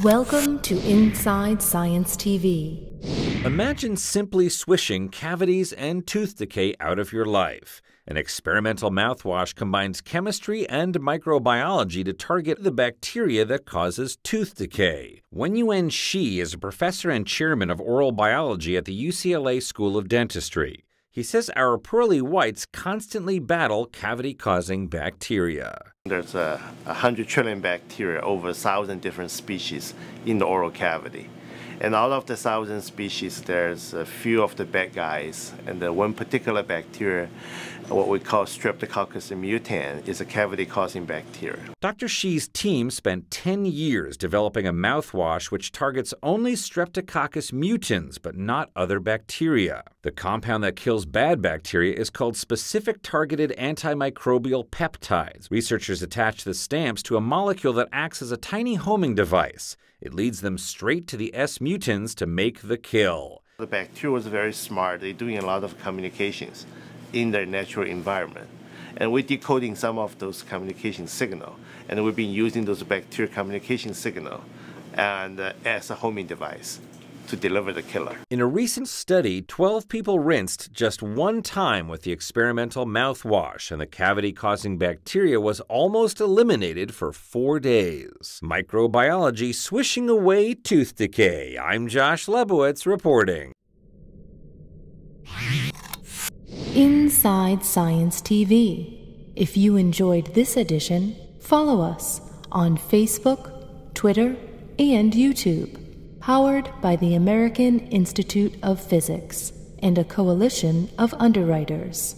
Welcome to Inside Science TV. Imagine simply swishing cavities and tooth decay out of your life. An experimental mouthwash combines chemistry and microbiology to target the bacteria that causes tooth decay. Wenyuan Shi is a professor and chairman of oral biology at the UCLA School of Dentistry. He says our pearly whites constantly battle cavity causing bacteria. There's a uh, hundred trillion bacteria over a thousand different species in the oral cavity. And out of the thousand species, there's a few of the bad guys. And the one particular bacteria, what we call Streptococcus mutans, is a cavity causing bacteria. Dr. Shi's team spent 10 years developing a mouthwash which targets only Streptococcus mutans, but not other bacteria. The compound that kills bad bacteria is called specific targeted antimicrobial peptides. Researchers attach the stamps to a molecule that acts as a tiny homing device. It leads them straight to the S mutants to make the kill. The bacteria is very smart. They're doing a lot of communications in their natural environment. And we're decoding some of those communication signal. And we've been using those bacteria communication signal and uh, as a homing device to deliver the killer. In a recent study, 12 people rinsed just one time with the experimental mouthwash, and the cavity causing bacteria was almost eliminated for four days. Microbiology swishing away tooth decay. I'm Josh Lebowitz reporting. Inside Science TV. If you enjoyed this edition, follow us on Facebook, Twitter, and YouTube powered by the American Institute of Physics and a coalition of underwriters.